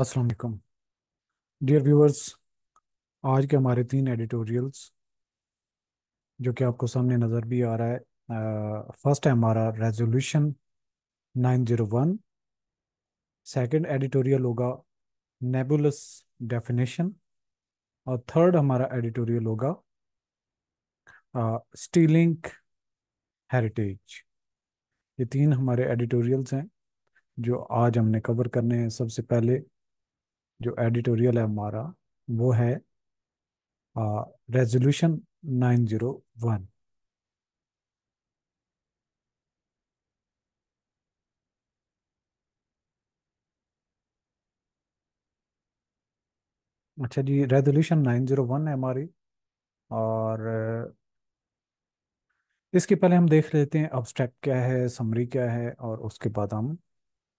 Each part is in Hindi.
असलकम डियर व्यूअर्स आज के हमारे तीन एडिटोरियल्स जो कि आपको सामने नज़र भी आ रहा है फर्स्ट है हमारा रेजोल्यूशन 901 सेकंड एडिटोरियल होगा नेबुलस डेफिनेशन और थर्ड हमारा एडिटोरियल होगा स्टीलिंग हेरिटेज ये तीन हमारे एडिटोरियल्स हैं जो आज हमने कवर करने हैं सबसे पहले जो एडिटोरियल है हमारा वो है रेजोल्यूशन नाइन जीरो वन अच्छा जी रेजोल्यूशन नाइन जीरो वन है हमारी और इसके पहले हम देख लेते हैं अब क्या है समरी क्या है और उसके बाद हम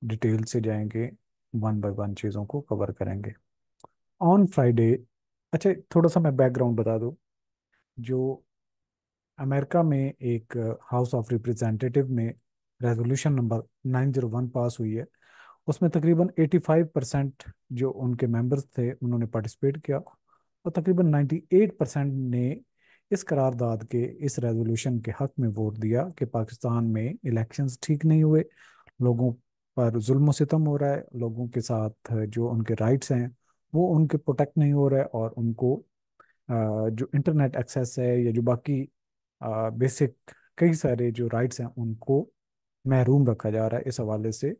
डिटेल से जाएंगे वन बाय वन चीज़ों को कवर करेंगे ऑन फ्राइडे अच्छा थोड़ा सा मैं बैकग्राउंड बता दूँ जो अमेरिका में एक हाउस ऑफ रिप्रेजेंटेटिव में रेजोल्यूशन नंबर 901 पास हुई है उसमें तकरीबन 85 परसेंट जो उनके मेंबर्स थे उन्होंने पार्टिसिपेट किया और तकरीबन 98 परसेंट ने इस करारदाद के इस रेजोल्यूशन के हक में वोट दिया कि पाकिस्तान में इलेक्शंस ठीक नहीं हुए लोगों पर जुल्म सितम हो रहा है लोगों के साथ जो उनके राइट्स हैं वो उनके प्रोटेक्ट नहीं हो रहे और उनको जो इंटरनेट एक्सेस है या जो बाकी बेसिक कई सारे जो राइट्स हैं उनको महरूम रखा जा रहा है इस हवाले से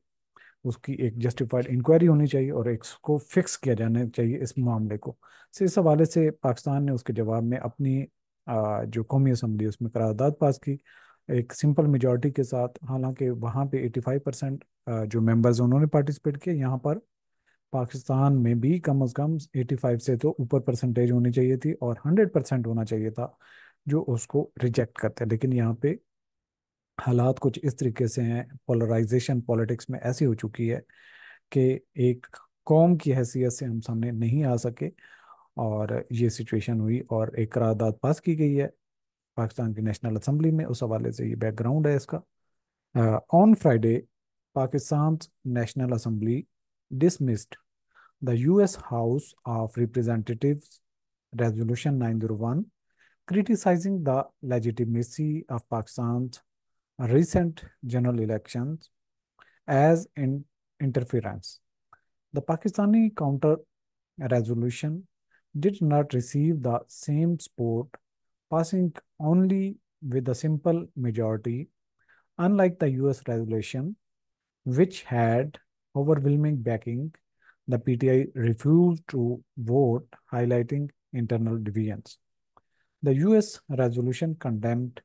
उसकी एक जस्टिफाइड इंक्वायरी होनी चाहिए और इसको फिक्स किया जाना चाहिए इस मामले को से तो इस हवाले से पाकिस्तान ने उसके जवाब में अपनी जो कौमी असम्बली उसमें करारदाद पास की एक सिंपल मेजॉरिटी के साथ हालांकि वहाँ पे 85 परसेंट जो मेंबर्स उन्होंने पार्टिसिपेट किया यहाँ पर पाकिस्तान में भी कम अज़ कम 85 से तो ऊपर परसेंटेज होनी चाहिए थी और 100 परसेंट होना चाहिए था जो उसको रिजेक्ट करते लेकिन यहाँ पे हालात कुछ इस तरीके से हैं पोलराइजेशन पॉलिटिक्स में ऐसी हो चुकी है कि एक कौम की हैसियत से हम सामने नहीं आ सके और ये सिचुएशन हुई और एक करारदाद पास की गई है पाकिस्तान की नेशनल असम्बली में उस हवाले से ये बैकग्राउंड है इसका on uh, Friday Pakistan National Assembly dismissed the US House of Representative resolution nine zero one criticising the legitimacy of Pakistan recent general election as in interference the Pakistani counter resolution did not receive the same support passing only with a simple majority, unlike the US resolution, which had overwhelming backing, the PTI refused to vote, highlighting internal divisions. The US resolution condemned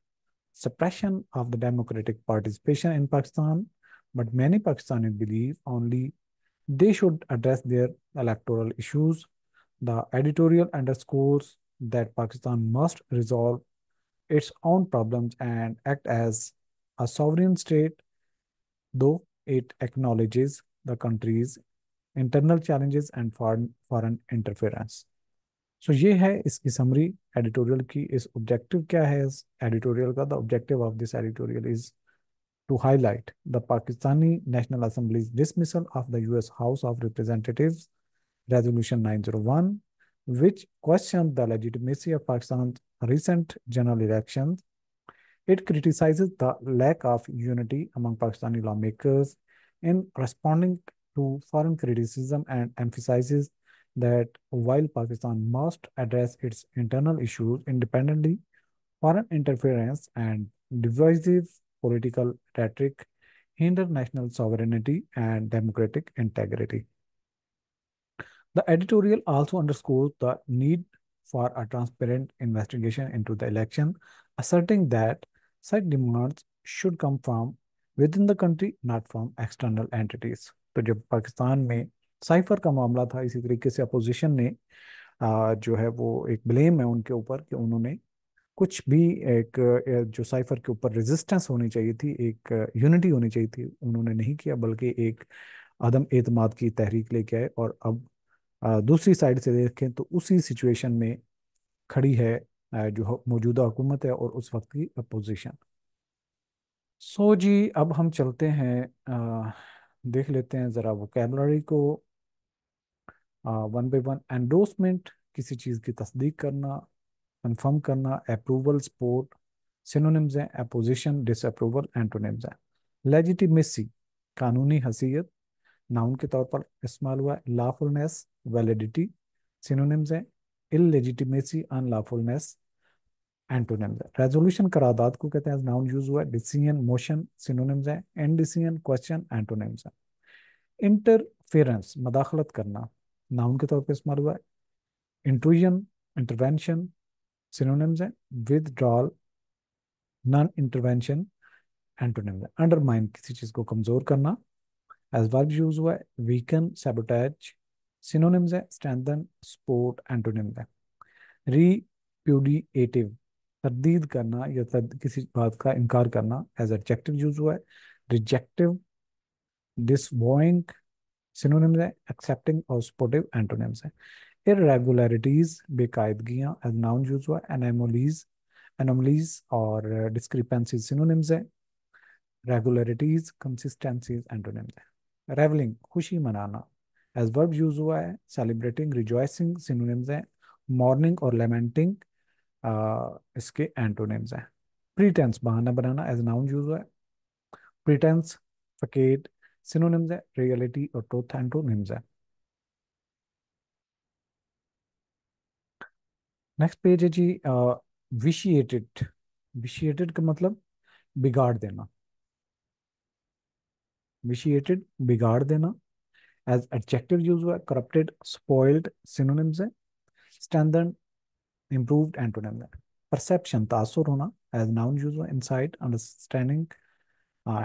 suppression of the democratic participation in Pakistan, but many Pakistanis believe only they should address their electoral issues. The editorial underscores that Pakistan must resolve its own problems and act as a sovereign state, though it acknowledges the country's internal challenges and foreign foreign interference. So, this is the summary editorial. Ki is objective kya is editorial The objective of this editorial is to highlight the Pakistani National Assembly's dismissal of the U.S. House of Representatives Resolution 901, which questioned the legitimacy of Pakistan recent general elections. It criticizes the lack of unity among Pakistani lawmakers in responding to foreign criticism and emphasizes that while Pakistan must address its internal issues independently, foreign interference and divisive political rhetoric hinder national sovereignty and democratic integrity. The editorial also underscores the need for a transparent investigation into the election, asserting that such demands should come from within the country, not from external entities. तो जब पाकिस्तान में साइफर का मामला था इसी तरीके से अपोजिशन ने जो है वो एक ब्लेम है उनके ऊपर कि उन्होंने कुछ भी एक जो साइफर के ऊपर रेजिस्टेंस होनी चाहिए थी एक यूनिटी होनी चाहिए थी उन्होंने नहीं किया बल्कि एक अदम एतमाद की तहरीक लेके आए और अब दूसरी साइड से देखें तो उसी सिचुएशन में खड़ी है जो मौजूदा हुकूमत है और उस वक्त की अपोजिशन सो जी अब हम चलते हैं देख लेते हैं ज़रा वोकेबलरी को वन बाई वन एंडोसमेंट किसी चीज़ की तस्दीक करना कंफर्म करना अप्रूवल सपोर्ट सिनोनिम्स हैं अपोजिशन डिसअप्रूवल एंटोनिम्स हैं लेजिटिमेसी कानूनी हसीियत नाउन के तौर पर इस्तेमाल हुआ लाफुलनेस वैलिडिटी सिनोनिम्स हैं इलेजिटिमेसी अन लाफुलनेस एंटोनिम्स है रेजोल्यूशन करारदाद को कहते हैं नाउन यूज हुआ डिसीजन मोशन सिनोनिम्स हैं एंड डिसीजन क्वेश्चन एंटोनिम्स हैं इंटरफेरेंस मदाखलत करना नाउन के तौर पर इस्तेमाल हुआ इंट्रूजन इंटरवेंशन सिनोनिम्स हैं विदड्रॉल नॉन इंटरवेंशन एंटोनिम्स है अंडरमाइन किसी चीज को कमजोर करना एज वर्ब यूज हुआ है वीकन सेबोटैच सिनोनिम्स है स्ट्रेंथन सपोर्ट एंटोनिम्स है रिप्यूडिएटिव तरदीद करना या तद, किसी बात का इनकार करना एज एडजेक्टिव यूज हुआ है रिजेक्टिव डिसवॉइंग सिनोनिम्स है एक्सेप्टिंग और सपोर्टिव एंटोनिम्स है इरेगुलरिटीज बेकायदगियाँ एज नाउन यूज हुआ है एनामोलीज एनोमलीज और डिस्क्रिपेंसीज सिनोनिम्स है रेगुलरिटीज कंसिस्टेंसीज एंटोनिम्स है रेवलिंग खुशी मनाना एज वर्ब यूज हुआ है सेलिब्रेटिंग रिजॉइसिंग सिनोनिम्स हैं मॉर्निंग और लेमेंटिंग इसके एंटोनिम्स हैं प्रीटेंस बहाना बनाना एज नाउन यूज हुआ है प्रीटेंस फकेट सिनोनिम्स है रियलिटी और ट्रूथ एंटोनिम्स है नेक्स्ट पेज है जी विशिएटेड विशिएटेड का मतलब बिगाड़ देना विशिएटेड बिगाड़ देना एज एडजेक्टिव यूज हुआ करप्टेड स्पॉइल्ड सिनोनिम्स है स्टैंडर्ड इम्प्रूव्ड एंटोनिम है परसेप्शन तासुर होना एज नाउन यूज हुआ इनसाइट अंडरस्टैंडिंग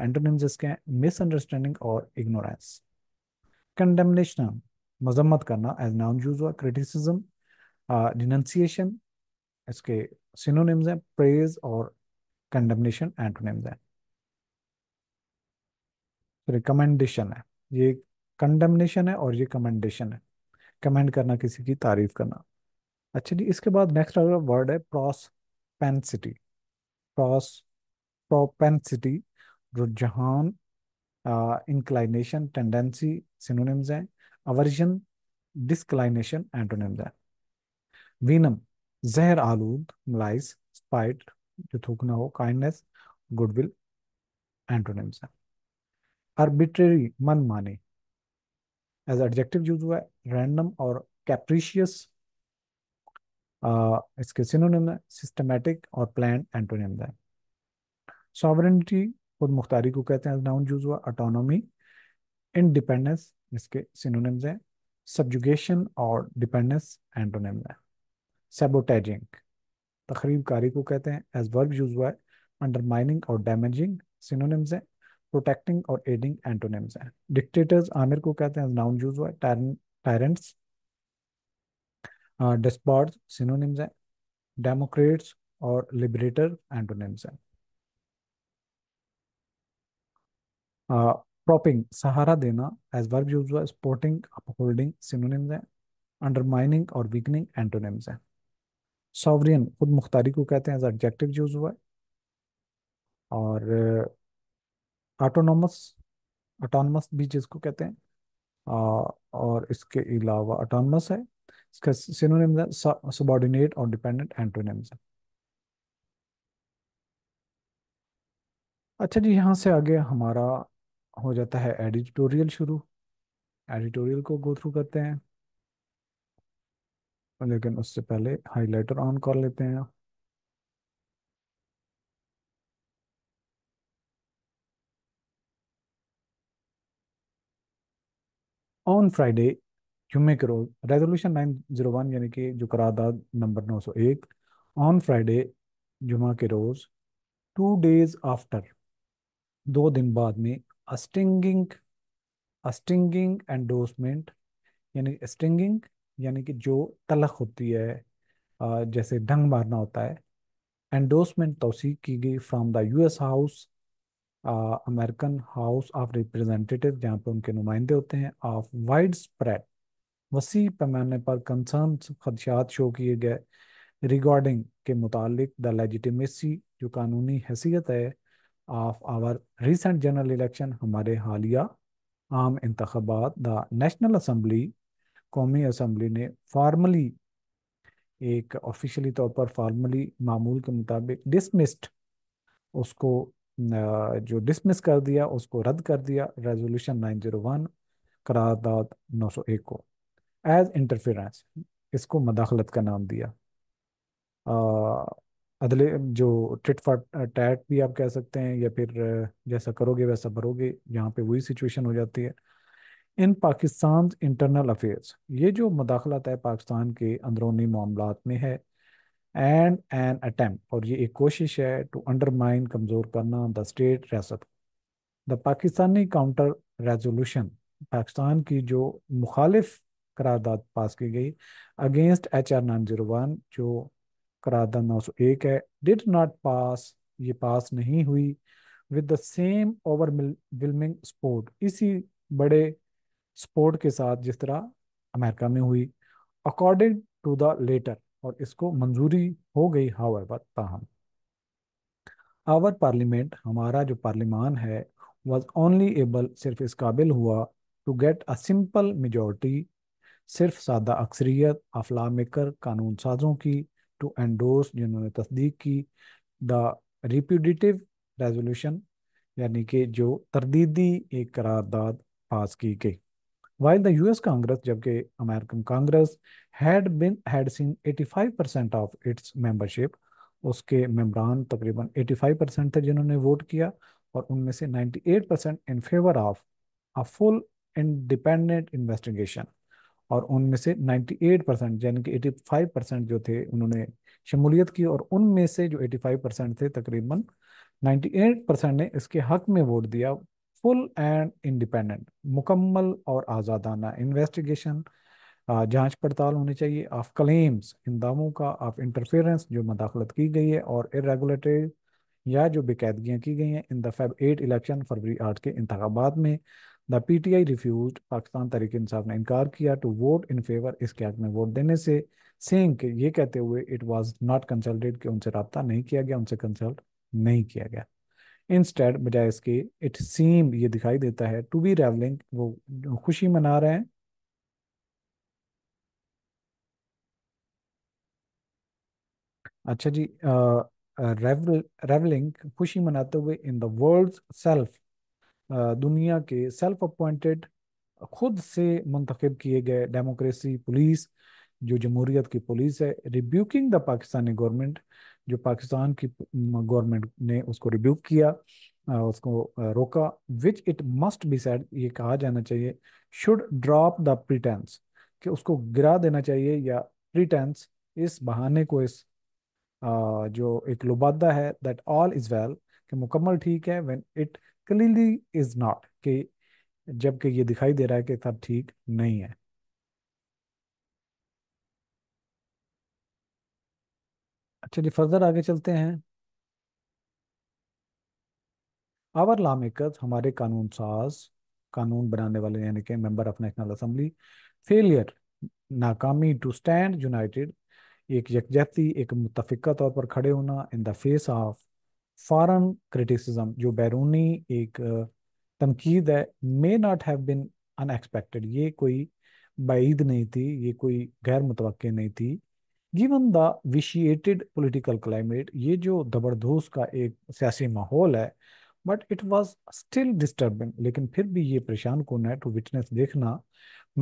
एंटोनिम्स इसके हैं मिसअंडरस्टैंडिंग और इग्नोरेंस कंडेमनेशन मजम्मत करना एज नाउन यूज हुआ क्रिटिसिज्म डिनंसिएशन इसके सिनोनिम्स हैं प्रेज और कंडेमनेशन एंटोनिम्स हैं रिकमेंडेशन है ये कंडेमनेशन है और ये कमेंडेशन है कमेंड करना किसी की तारीफ करना अच्छा जी इसके बाद नेक्स्ट अगर वर्ड है पेंसिटी प्रॉस प्रोपेंसिटी रुझान इंक्लाइनेशन टेंडेंसी सिनोनिम्स हैं अवर्जन डिसक्लाइनेशन एंटोनिम्स हैं वीनम जहर आलूद मलाइस स्पाइट जो थूकना हो काइंडनेस गुडविल एंटोनिम्स हैं आर्बिट्रेरी मन माने एज एडजेक्टिव यूज हुआ है रैंडम और कैप्रिशियस इसके सिनोनिम है सिस्टमेटिक और प्लान एंटोनिम है सॉवरेनिटी खुद मुख्तारी को कहते हैं नाउन यूज हुआ ऑटोनॉमी इनडिपेंडेंस इसके सिनोनिम्स हैं सब्जुगेशन और डिपेंडेंस एंटोनिम है सेबोटेजिंग तकरीबकारी को कहते हैं एज वर्ब यूज हुआ है अंडरमाइनिंग और डैमेजिंग सिनोनिम्स हैं प्रोटेक्टिंग और एडिंग एंटोनिम्स हैं डिक्टेटर्स आमिर को कहते हैं नाउन यूज हुआ है टायरेंट्स डिस्पॉट्स सिनोनिम्स हैं डेमोक्रेट्स और लिबरेटर एंटोनिम्स हैं प्रॉपिंग uh, सहारा देना एज वर्ब यूज हुआ स्पोर्टिंग अपहोल्डिंग सिनोनिम्स हैं अंडरमाइनिंग और वीकनिंग एंटोनिम्स हैं सॉवरियन खुद मुख्तारी को कहते हैं एज एडजेक्टिव यूज हुआ है और ऑटोनोमस ऑटोनमस भी जिसको कहते हैं आ, और इसके अलावा ऑटोनमस है इसका सिनोनिम है सबॉर्डिनेट और डिपेंडेंट एंटोनिम्स है अच्छा जी यहाँ से आगे हमारा हो जाता है एडिटोरियल शुरू एडिटोरियल को गो थ्रू करते हैं लेकिन उससे पहले हाईलाइटर ऑन कर लेते हैं ऑन फ्राइडे के रोज़ रेजोल्यूशन नाइन जीरो वन यानी कि जो करारदाद नंबर नौ सौ एक ऑन फ्राइडे जुमा के रोज़ टू डेज आफ्टर दो दिन बाद में अस्टिंगिंग अस्टिंगिंग एंडोसमेंट यानी स्टिंगिंग यानी कि जो तलख होती है जैसे ढंग मारना होता है एंडोसमेंट तोसी की गई from the US House American House of Representative जहाँ पर उनके नुमाइंदे होते हैं ऑफ वाइड स्प्रेड वसी पैमाने पर कंसर्न खदशात शो किए गए रिगार्डिंग के मुतालिक द लेजिटिमेसी जो कानूनी हैसियत है of our recent general election हमारे हालिया आम इंतबात द नेशनल असम्बली कौमी असम्बली ने फार्मली एक ऑफिशियली तौर पर फार्मली मामूल के मुताबिक डिसमिस्ड उसको जो डिसमिस कर दिया उसको रद्द कर दिया रेजोल्यूशन 901 करारदाद एक को एज इंटरफेरेंस इसको मदाखलत का नाम दिया अदले जो टिट फॉर टैट भी आप कह सकते हैं या फिर जैसा करोगे वैसा भरोगे यहाँ पे वही सिचुएशन हो जाती है इन पाकिस्तान इंटरनल अफेयर्स ये जो मदाखलत है पाकिस्तान के अंदरूनी मामला में है एंड एन अटैम्प्ट और ये एक कोशिश है टू अंडरमाइन कमज़ोर करना द स्टेट रियासत the Pakistani counter resolution Pakistan की जो मुखालिफ करारदाद पास की गई against H R nine zero one जो करारदाद नौ सौ एक है डिड नॉट पास ये पास नहीं हुई with the same overwhelming support इसी बड़े सपोर्ट के साथ जिस तरह अमेरिका में हुई अकॉर्डिंग टू द लेटर और इसको मंजूरी हो गई हावर ताहम आवर पार्लियामेंट हमारा जो पार्लियामान है वॉज ओनली एबल सिर्फ इस काबिल हुआ to get a simple majority सिर्फ सादा अक्सरियत अफला मेकर कानून साजों की टू एंडोर्स जिन्होंने तस्दीक की द रिप्यूडिटिव रेजोल्यूशन यानी कि जो तरदीदी एक करारदाद पास की गई while the US Congress, जबकि American Congress had been had seen 85% of its membership, uske membran तकरीबन 85% थे जिन्होंने vote किया aur unme se 98% in favor of a full independent investigation और उनमें से 98 परसेंट यानी कि 85 परसेंट जो थे उन्होंने शमूलियत की और उनमें से जो 85 परसेंट थे तकरीबन 98 परसेंट ने इसके हक में वोट दिया फुल एंड इंडिपेंडेंट मुकम्मल और आज़ादाना इन्वेस्टिगेशन जांच पड़ताल होनी चाहिए ऑफ क्लेम्स इन दामों का ऑफ इंटरफेरेंस जो मदाखलत की गई है और इरेगुलेटेड या जो बेकैदगियाँ की गई हैं in the Feb eight election फरवरी आठ के इंतबात में the P T I refuse Pakistan Tehreek Insaf ने इनकार किया टू वोट इन फेवर इसके हक में वोट देने से सेंग के ये कहते हुए इट वॉज नॉट कंसल्टेड कि उनसे रबता नहीं किया गया उनसे कंसल्ट नहीं किया गया इंस्टेड बजाय इसके इट सीम ये दिखाई देता है टू बी रेवलिंग वो खुशी मना रहे हैं अच्छा जी रेवल रेवलिंग खुशी मनाते हुए इन द वर्ल्ड सेल्फ दुनिया के सेल्फ अपॉइंटेड खुद से मुंतखब किए गए डेमोक्रेसी पुलिस जो जमहूरियत की पुलिस है रिब्यूकिंग द पाकिस्तानी गवर्नमेंट जो पाकिस्तान की गवर्नमेंट ने उसको रिब्यूक किया उसको रोका which it must be said ये कहा जाना चाहिए शुड ड्रॉप द प्रीटेंस कि उसको गिरा देना चाहिए या प्रीटेंस इस बहाने को इस जो एक लुबादा है दैट ऑल इज़ वेल कि मुकम्मल ठीक है when it clearly is not कि जबकि ये दिखाई दे रहा है कि सब ठीक नहीं है चलिए फर्दर आगे चलते हैं आवर लॉ मेकर हमारे कानून साज कानून बनाने वाले यानी कि member of national assembly failure नाकामी टू स्टैंड यूनाइटेड एक यकजहती एक मुतफ़ा तौर पर खड़े होना in the face of foreign criticism जो बैरूनी एक तनकीद है may not have been unexpected ये कोई बाईद नहीं थी ये कोई गैर मुतव नहीं थी given the vitiated political climate ये जो जबरदोस्त का एक सियासी माहौल है but it was still disturbing लेकिन फिर भी ये परेशान कौन है टू विटनेस देखना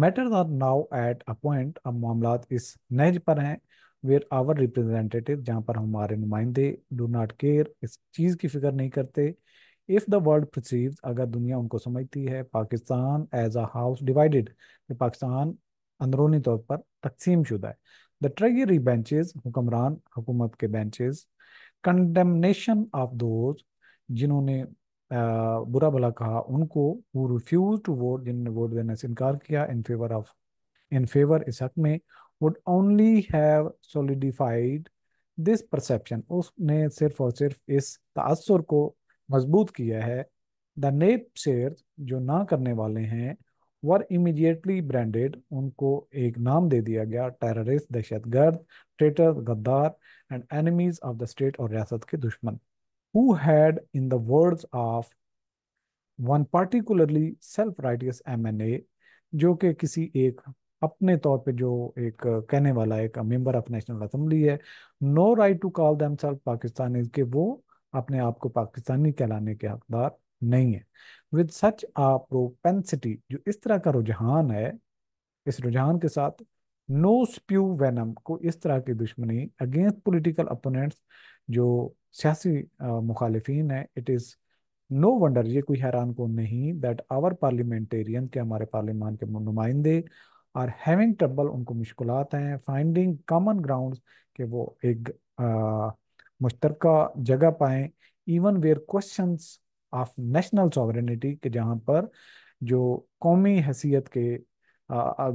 matter are now at a point अब मामला इस नहज पर हैं वेयर आवर रिप्रजेंटेटिव जहाँ पर हमारे नुमाइंदे डू नाट केयर इस चीज़ की फिक्र नहीं करते इफ़ द वर्ल्ड परसीव अगर दुनिया उनको समझती है Pakistan as a house divided Pakistan अंदरूनी तौर पर तकसीम शुदा है द ट्रेजरी बेंचेज हुक्मरान हुकूमत के बेंचेज कंडेमनेशन ऑफ दोज जिन्होंने बुरा भला कहा उनको वो रिफ्यूज टू वोट जिन्होंने वोट देने से इनकार किया in favour of in favour इस हक में would only have solidified this perception उसने सिर्फ और सिर्फ इस तसर को मजबूत किया है द नेप शेयर जो ना करने वाले हैं वर इमीडिएटली ब्रांडेड उनको एक नाम दे दिया गया टेररिस्ट गर्द ट्रेटर गद्दार and enemies of the state और रियासत के दुश्मन who had in the words of one particularly self righteous a जो कि किसी एक अपने तौर पे जो एक कहने वाला एक मेंबर ऑफ नेशनल असम्बली है no right to call themselves Pakistani के वो अपने आप को पाकिस्तानी कहलाने के हकदार नहीं है विद सच अ प्रोपेंसिटी जो इस तरह का रुझान है इस रुझान के साथ नो स्प्यू वैनम को इस तरह की दुश्मनी अगेंस्ट पॉलिटिकल अपोनेंट्स जो सियासी मुखालिफिन है इट इज़ नो वंडर ये कोई हैरान को नहीं दैट आवर पार्लियामेंटेरियन के हमारे पार्लियामान के नुमाइंदे आर हैविंग ट्रबल उनको मुश्किल हैं फाइंडिंग कॉमन ग्राउंड के वो एक मुश्तरक जगह पाएं even where questions of national sovereignty के जहाँ पर जो कौमी हैसियत के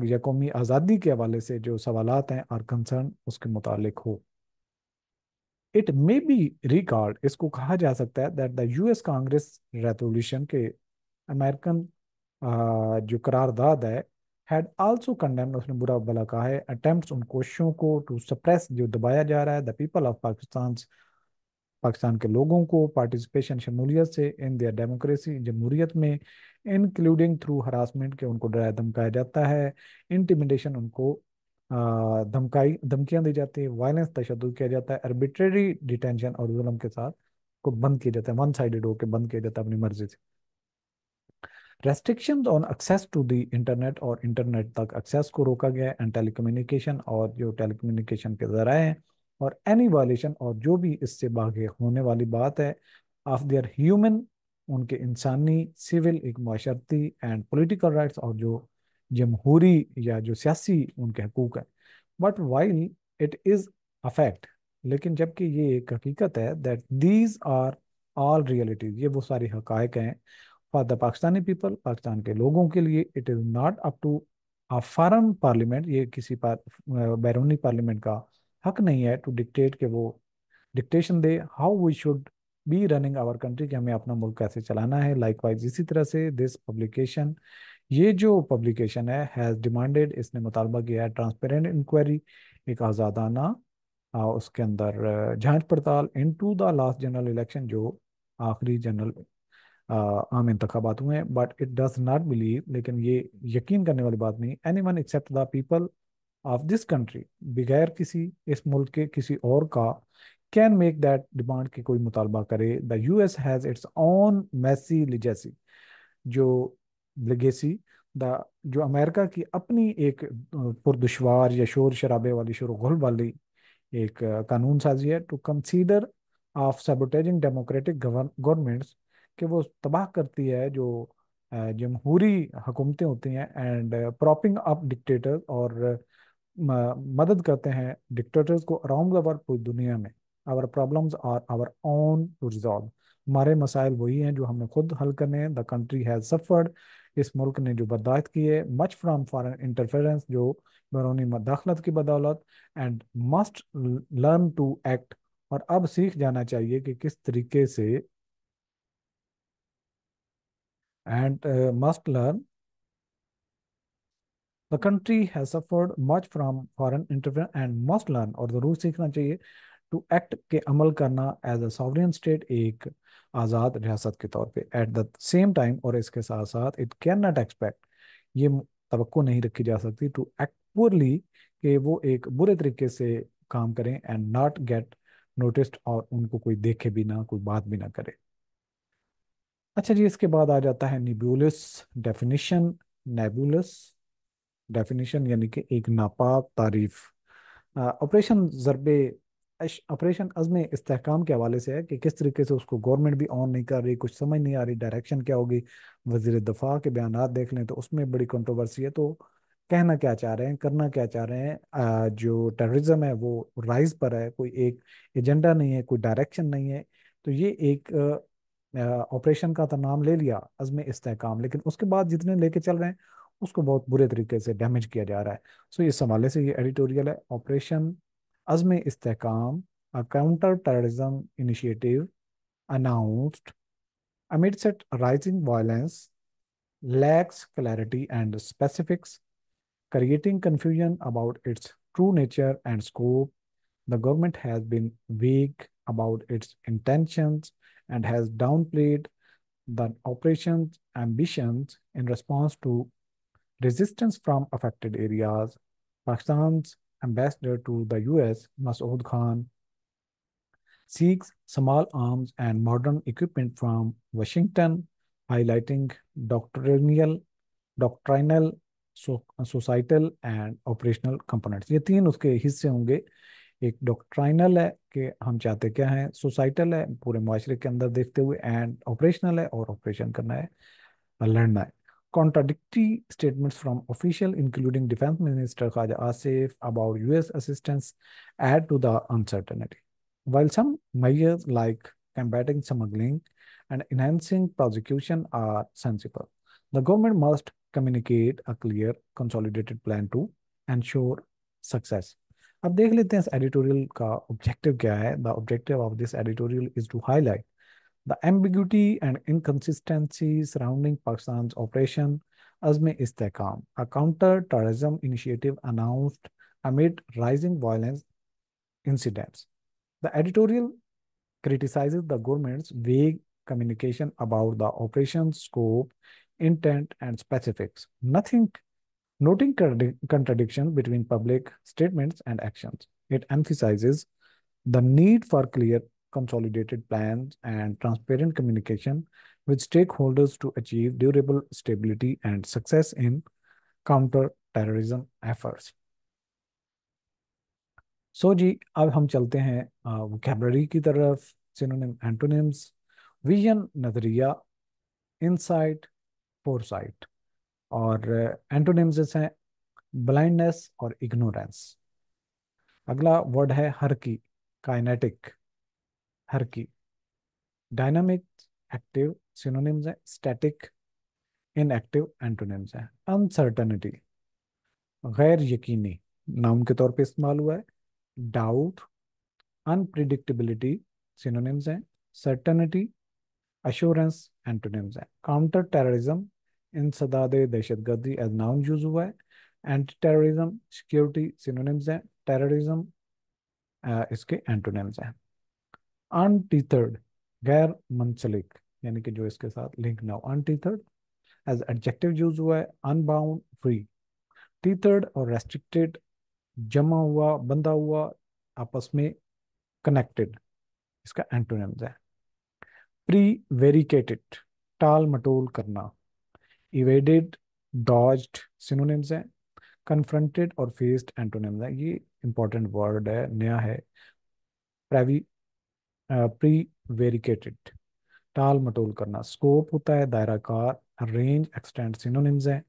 या कौमी आज़ादी के हवाले से जो सवाल हैं और कंसर्न उसके मुतालिक हो इट मे बी रिकॉर्ड इसको कहा जा सकता है that the US Congress resolution के अमेरिकन जो करारदाद है हैड आल्सो कंडेम उसने बुरा भला कहा है अटैम्प्ट उन कोशिशों को टू सप्रेस जो दबाया जा रहा है the people of Pakistan Pakistan के लोगों को पार्टिसिपेशन शमूलियत से इन दिया डेमोक्रेसी जमहूरीत में इंक्लूडिंग थ्रू हरासमेंट के उनको डराया धमकाया जाता है इंटिमिडेशन उनको धमकाई धमकियाँ दी जाती है वायलेंस तशद किया जाता है अर्बिट्रेरी डिटेंशन और जुलम के साथ को बंद किया जाता है वन साइडेड होकर बंद किया जाता है अपनी मर्जी से restriction on access to the internet और इंटरनेट तक एक्सेस को रोका गया है एंड टेलीकम्युनिकेशन और जो टेलीकम्युनिकेशन के ज़रा हैं और एनी वायलेशन और जो भी इससे बागे होने वाली बात है ऑफ देयर ह्यूमन उनके इंसानी सिविल एक माशरती एंड पोलिटिकल राइट्स और जो जमहूरी या जो सियासी उनके हकूक हैं but while it is a fact लेकिन जबकि ये एक हकीकत है that these are all realities ये वो सारी हक़ हैं for the Pakistani people Pakistan के लोगों के लिए it is not up to a foreign parliament ये किसी पार, बैरूनी पार्लियामेंट का हक नहीं है टू डिक्टेट के वो डिक्टेशन दे how we should be running our country कि हमें अपना मुल्क कैसे चलाना है लाइक वाइज इसी तरह से दिस पब्लिकेशन ये जो पब्लिकेशन है हैज़ डिमांडेड इसने मुतालबा किया है ट्रांसपेरेंट इंक्वायरी एक आज़ादाना उसके अंदर जांच पड़ताल into the last general election जो आखिरी जनरल आम इंतबात हुए हैं but it does not believe लेकिन ये यकीन करने वाली बात नहीं anyone except the people of this country बगैर किसी इस मुल्क के किसी और का कैन मेक दैट डिमांड के कोई मुतालबा करे the U S has its own messy legacy जो लिगेसी द जो अमेरिका की अपनी एक पुरदुशवार या शोर शराबे वाली शोर वाली एक कानून साजी है to consider of sabotaging democratic governments के वो तबाह करती है जो जमहूरी हुकूमतें होती हैं एंड प्रॉपिंग अप डिक्टेटर और मदद करते हैं डिक्टेटर्स को अराउंड द वर्ल्ड पूरी दुनिया में our problems are our own to resolve हमारे मसाइल वही हैं जो हमने खुद हल करने हैं द कंट्री हैज़ सफर्ड इस मुल्क ने जो बर्दाश्त की है मच फ्राम फॉरन इंटरफेरेंस जो बैरूनी मदाखलत की बदौलत and must learn to act और अब सीख जाना चाहिए कि किस तरीके से and must learn the country has suffered much from foreign interference and must learn और जरूर सीखना चाहिए टू एक्ट के अमल करना एज अ सॉवरियन स्टेट एक आज़ाद रियासत के तौर पे एट द सेम टाइम और इसके साथ साथ इट कैन नॉट एक्सपेक्ट ये तो नहीं रखी जा सकती टू एक्ट पुअरली के वो एक बुरे तरीके से काम करें एंड नॉट गेट नोटिस्ड और उनको कोई देखे भी ना कोई बात भी ना करे अच्छा जी इसके बाद आ जाता है निब्यूलस डेफिनेशन नेबुलस डेफिनेशन यानी कि एक नापाक तारीफ ऑपरेशन ज़रबे ऑपरेशन अज़म इसकाम के हवाले से है कि किस तरीके से उसको गवर्नमेंट भी ऑन नहीं कर रही कुछ समझ नहीं आ रही डायरेक्शन क्या होगी वजीर दफा के बयान देख लें तो उसमें बड़ी कंट्रोवर्सी है तो कहना क्या चाह रहे हैं करना क्या चाह रहे हैं जो टेररिज्म है वो राइज पर है कोई एक एजेंडा नहीं है कोई डायरेक्शन नहीं है तो ये एक ऑपरेशन का तो नाम ले लिया अज़म इसकाम लेकिन उसके बाद जितने लेके चल रहे हैं उसको बहुत बुरे तरीके से डैमेज किया जा रहा है सो so, इस हवाले से ये एडिटोरियल है operation Azm Istehkam counter terrorism initiative announced amidst rising violence lacks clarity and specifics creating confusion about its true nature and scope the government has been weak about its intention and has downplayed the operation ambitions in response to resistance from affected areas. Pakistan's ambassador to the US, Masood Khan, seeks small arms and modern equipment from Washington, highlighting doctrinal, doctrinal so, societal and operational components. ये तीन उसके हिस्से होंगे एक डॉक्ट्राइनल है कि हम चाहते क्या हैं सोसाइटल है पूरे माशरे के अंदर देखते हुए एंड ऑपरेशनल है और ऑपरेशन करना है लड़ना है contradictory statements from officials, including Defense Minister Khaja Asif, about US assistance add to the uncertainty. While some measures like combating smuggling and enhancing prosecution are sensible, the government must communicate a clear, consolidated plan to ensure success. Now, let's see इस एडिटोरियल का ऑब्जेक्टिव क्या है the objective of this the ambiguity and inconsistency surrounding Pakistan's operation Azme Istakam, a counter-terrorism initiative announced amid rising violence incidents. The editorial criticizes the government's vague communication about the operation's scope, intent, and specifics. Nothing, noting contradiction between public statements and actions. It emphasizes the need for clear consolidated plans and transparent communication with stakeholders to achieve durable stability and success in counter-terrorism efforts. so so so जी अब हम चलते हैं वोकेबलरी की तरफ सिनोनिम एंटोनिम्स विजन नजरिया इनसाइट फोरसाइट और एंटोनिम्स हैं ब्लाइंडनेस और इग्नोरेंस अगला वर्ड है हर की काइनेटिक की डायनामिक एक्टिव सिनोनिम्स है स्टैटिक इनएक्टिव एंटोनिम्स है अनसर्टनिटी गैर यकीनी नाउन के तौर पे इस्तेमाल हुआ है डाउट अनप्रिडिक्टेबिलिटी सिनोनिम्स है सर्टनिटी अश्योरेंस एंटोनिम्स है काउंटर टेररिज्म इंसदाद दहशत गर्दी एज नाउन यूज हुआ है एंटी टेररिज्म सिक्योरिटी सिनोनिम्स हैं टेररिज्म uh, इसके एंटोनिम्स हैं अनटीथर्ड गैर मंसलिक यानी कि जो इसके साथ लिंक ना हो अनटीथर्ड एज एडजेक्टिव यूज हुआ है अनबाउंड फ्री टीथर्ड और रेस्ट्रिक्टेड जमा हुआ बंधा हुआ आपस में कनेक्टेड इसका एंटोनिम्स है प्री वेरिकेटेड टाल मटोल करना इवेडेड डॉज्ड सिनोनिम्स हैं कन्फ्रंटेड और फेस्ड एंटोनिम्स हैं ये इंपॉर्टेंट वर्ड है नया है प्रेवी प्री वेरिकेटेड टाल मटोल करना स्कोप होता है दायराकार रेंज एक्सटेंड सिनोनिम्स हैं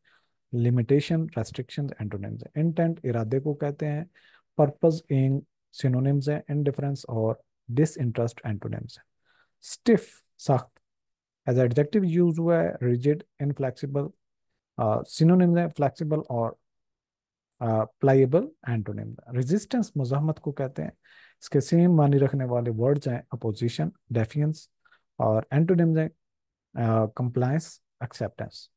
लिमिटेशन रेस्ट्रिक्शन एंटोनिम्स हैं इंटेंट इरादे को कहते हैं पर्पज एंग सिनोनिम्स हैं इनडिफरेंस और डिस इंटरेस्ट एंटोनिम्स हैं स्टिफ सख्त एज एडजेक्टिव यूज हुआ है रिजिड इनफ्लेक्सिबल सिनोनिम्स हैं फ्लैक्सीबल और प्लाइबल एंटोनिम्स रेजिस्टेंस मुजामत को कहते हैं इसके सेम मानी रखने वाले वर्ड्स हैं अपोजिशन डेफियंस और एंटोनिम्स हैं कंप्लायंस एक्सेप्टेंस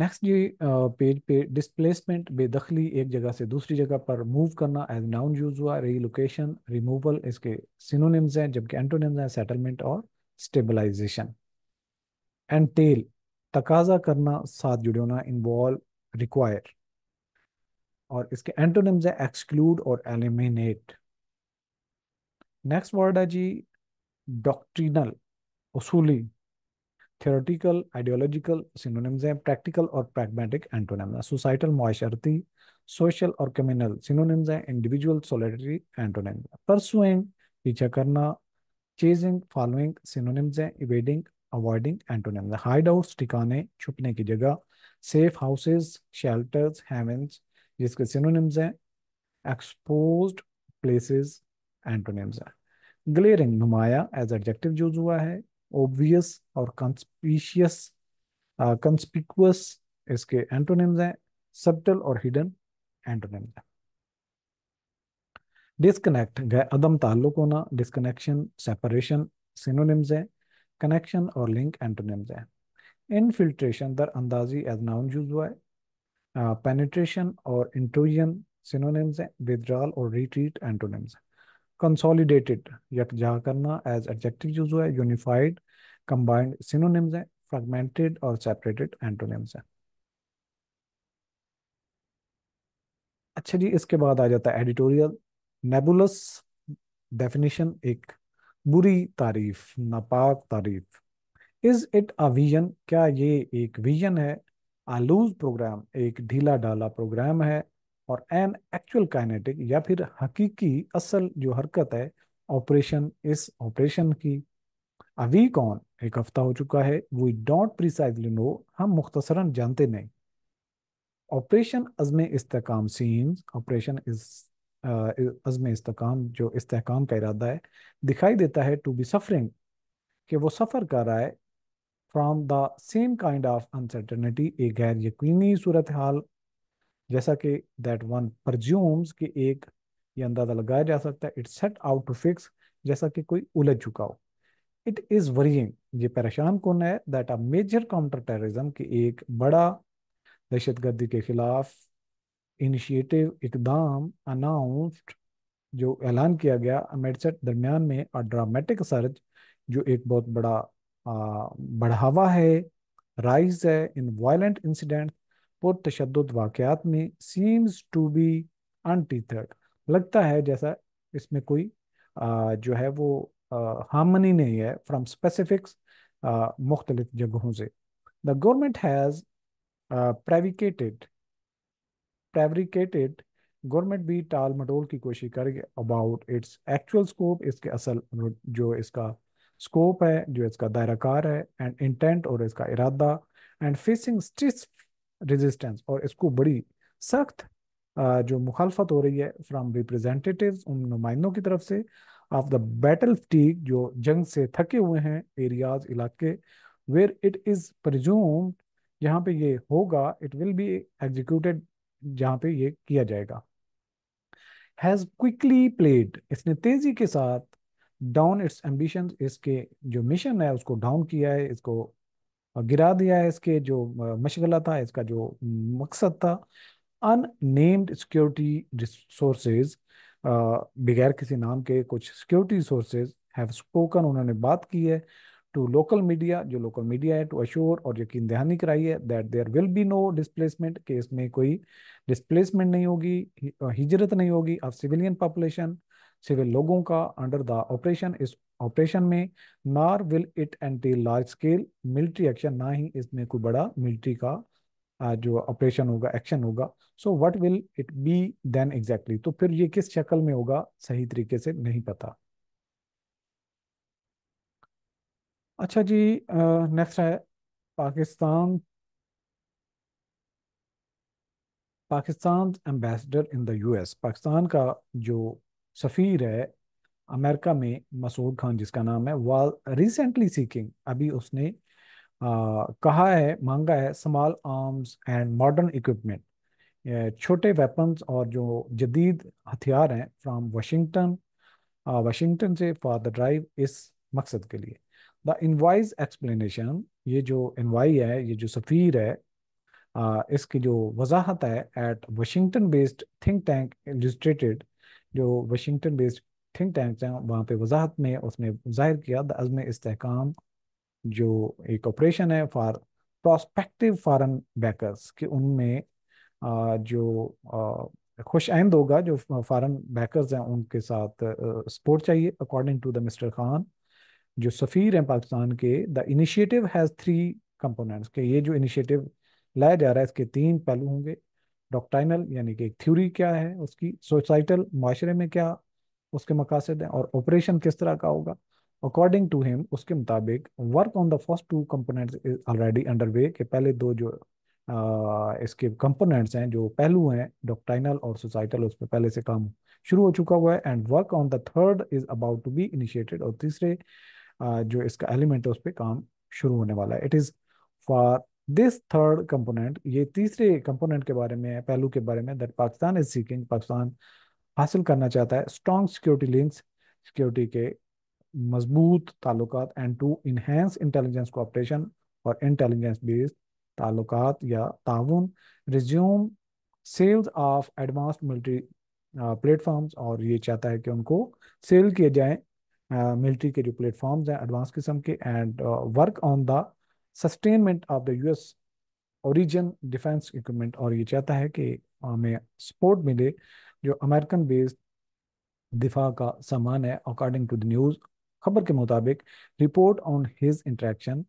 नेक्स्ट जी पेज uh, पे डिस्प्लेसमेंट बेदखली एक जगह से दूसरी जगह पर मूव करना एज नाउन यूज हुआ रीलोकेशन रिमूवल इसके सिनोनिम्स हैं जबकि एंटोनिम्स हैं सेटलमेंट और स्टेबलाइजेशन एंड टेल तकाजा करना साथ जुड़े होना इन्वॉल्व रिक्वायर और इसके एंटोनिम्स है एक्सक्लूड और एलिमिनेट नेक्स्ट वर्ड है जी डॉक्ट्रिनल उसूली थियोरटिकल आइडियोलॉजिकल सिनोनिम्स हैं प्रैक्टिकल और प्रैग्मेटिक एंटोनिम्स हैं सोसाइटल मुआशरती सोशल और कम्युनल सिनोनिम्स हैं इंडिविजुअल सोलिटरी एंटोनिम्स परसुइंग पीछा करना चेजिंग फॉलोइंग सिनोनिम्स हैं evading avoiding antonyms hideouts ठिकाने छुपने की जगह सेफ हाउसेज शेल्टर्स हेवंस जिसके सिनोनिम्स हैं एक्सपोज प्लेसेस एंटोनिम्स हैं ग्लेयरिंग नुमाया एज एडजेक्टिव यूज हुआ है ओबियस और कंस्पीशियस कंस्पिकुअस इसके एंटोनिम्स हैं सब्टल और हिडन एंटोनिम्स हैं डिस्कनेक्ट अदम ताल्लुक होना डिस्कनेक्शन सेपरेशन सिनोनिम्स हैं कनेक्शन और लिंक एंटोनिम्स हैं इनफिल्ट्रेशन दर अंदाजी एज नाउन यूज हुआ है पेनिट्रेशन और इंट्रूजन सिनोनिम्स हैं विद्रॉल और रिट्रीट एंटोनिम्स कंसोलिडेटेड यकजा करना एज एडजेक्टिव यूज हुआ है यूनिफाइड कंबाइंड सिनोनिम्स हैं फ्रेगमेंटेड और सेपरेटेड एंटोनिम्स हैं अच्छा जी इसके बाद आ जाता है एडिटोरियल नेबुलस डेफिनेशन एक बुरी तारीफ नापाक तारीफ इज इट अ विजन क्या ये एक विजन है आलूज प्रोग्राम एक ढीला डाला प्रोग्राम है और एन एक्चुअल काइनेटिक या फिर हकीकी असल जो हरकत है ऑपरेशन इस ऑपरेशन की अभी कौन एक हफ्ता हो चुका है वी डोंट प्रिसाइजली नो हम मुख्तसरन जानते नहीं operation Azm Istehkam since operation इस अज़म इसकाम जो इसकाम का इरादा है दिखाई देता है टू बी सफरिंग कि वो सफ़र कर रहा है from the same kind of uncertainty एक गैर यकीनी सूरत हाल जैसा कि दैट वन परज्यूम्स कि एक ये अंदाज़ा लगाया जा सकता है it set out to fix जैसा कि कोई उलझ चुका हो इट इज़ वरिंग ये परेशान कौन है that a major counter terrorism कि एक बड़ा दहशत गर्दी के खिलाफ इनिशिएटिव इकदाम अनाउंस्ड जो ऐलान किया गया अमेडसट दरमियान में अ ड्रामेटिक सर्च जो एक बहुत बड़ा बढ़ावा है राइज है इन वायलेंट इंसिडेंट तशद वाक़ात में सीम्स टू बी अनटीथर्ड लगता है जैसा इसमें कोई जो है वो हार्मनी नहीं है फ्राम स्पेसिफिक्स मुख्तलिफ जगहों से the government has prevaricated prevaricated government भी टाल मटोल की कोशिश कर अबाउट इट्स एक्चुअल स्कोप इसके असल जो इसका स्कोप है जो इसका दायराकार है एंड इंटेंट और इसका इरादा एंड फेसिंग स्टिस रेजिस्टेंस और इसको बड़ी सख्त जो मुखालफत हो रही है फ्राम रिप्रेजेंटेटिव उन नुमाइंदों की तरफ से ऑफ द बैटल फटीक जो जंग से थके हुए हैं एरियाज इलाके वेयर इट इज़ प्रज्यूम्ड जहाँ पे ये होगा इट विल बी एग्जीक्यूटेड जहाँ पे ये किया जाएगा हैज़ क्विकली प्लेड इसने तेजी के साथ डाउन इट्स एम्बिशन इसके जो मिशन है उसको डाउन किया है इसको गिरा दिया है इसके जो मशगला था इसका जो मकसद था अननेम्ड सिक्योरिटी रिसोर्सेज बगैर किसी नाम के कुछ सिक्योरिटी सोर्सेज हैव स्पोकन उन्होंने बात की है टू लोकल मीडिया जो लोकल मीडिया है टू अश्योर और यकीन दहानी कराई है that there will be no displacement कि इसमें कोई डिस्प्लेसमेंट नहीं होगी हिजरत नहीं होगी ऑफ सिविलियन पॉपुलेशन सिविल लोगों का अंडर द ऑपरेशन इस ऑपरेशन में nor will it entail large scale military action ना ही इसमें कोई बड़ा मिलिट्री का जो ऑपरेशन होगा एक्शन होगा so what will it be then exactly तो फिर ये किस शक्ल में होगा सही तरीके से नहीं पता अच्छा जी नेक्स्ट है Pakistan Pakistan ambassador in the US Pakistan का जो सफ़ीर है अमेरिका में मसूद खान जिसका नाम है वाल रिसेंटली सीकिंग अभी उसने आ, कहा है मांगा है small arms and modern equipment छोटे वेपन्स और जो जदीद हथियार हैं फ्राम वाशिंगटन वाशिंगटन से फॉर द ड्राइव इस मकसद के लिए द इनवाइज एक्सप्लेनेशन ये जो इनवाई है ये जो सफ़ीर है आ, इसकी जो वजाहत है at Washington based think tank illustrated जो वाशिंगटन बेस्ड थिंक टैंक हैं वहाँ पे वजाहत में उसने जाहिर किया द अज़म इसकाम जो एक ऑपरेशन है फॉर प्रोस्पेक्टिव फॉरन बैकर्स कि उनमें जो खुश आइंद होगा जो फॉरन बैकर्स हैं उनके साथ सपोर्ट चाहिए according to the mister Khan जो सफ़ीर हैं पाकिस्तान के the initiative has three components के ये जो इनिशिएटिव लाया जा रहा है इसके तीन पहलू होंगे डॉक्टाइनल यानी कि एक थ्योरी क्या है उसकी सोसाइटल माशरे में क्या उसके मकासद हैं और ऑपरेशन किस तरह का होगा अकॉर्डिंग टू हिम उसके मुताबिक work on the first two components is already under way के पहले दो जो आ, इसके कंपोनेंट्स हैं जो पहलू हैं डॉक्टाइनल और सोसाइटल उस पर पहले से काम शुरू हो चुका हुआ है and work on the third is about to be initiated और तीसरे आ, जो इसका एलिमेंट है उस पर काम शुरू होने वाला है it is for this third component ये तीसरे कंपोनेंट के बारे में पहलू के बारे में that Pakistan is seeking Pakistan हासिल करना चाहता है स्ट्रॉन्ग सिक्योरिटी लिंक्स सिक्योरिटी के मजबूत ताल्लुक and to enhance intelligence cooperation और इंटेलिजेंस बेस्ड ताल्लुक या ताउन resume sales of advance military platforms और ये चाहता है कि उनको सेल किए जाए मिलिट्री uh, के जो प्लेटफॉर्म्स हैं एडवांस किस्म के and work on the sustainment of the US origin defence equipment और ये चाहता है कि हमें सपोर्ट मिले जो अमेरिकन बेस्ड दिफा का सामान है अकॉर्डिंग टू द न्यूज़ खबर के मुताबिक रिपोर्ट ऑन हिज इंट्रैक्शन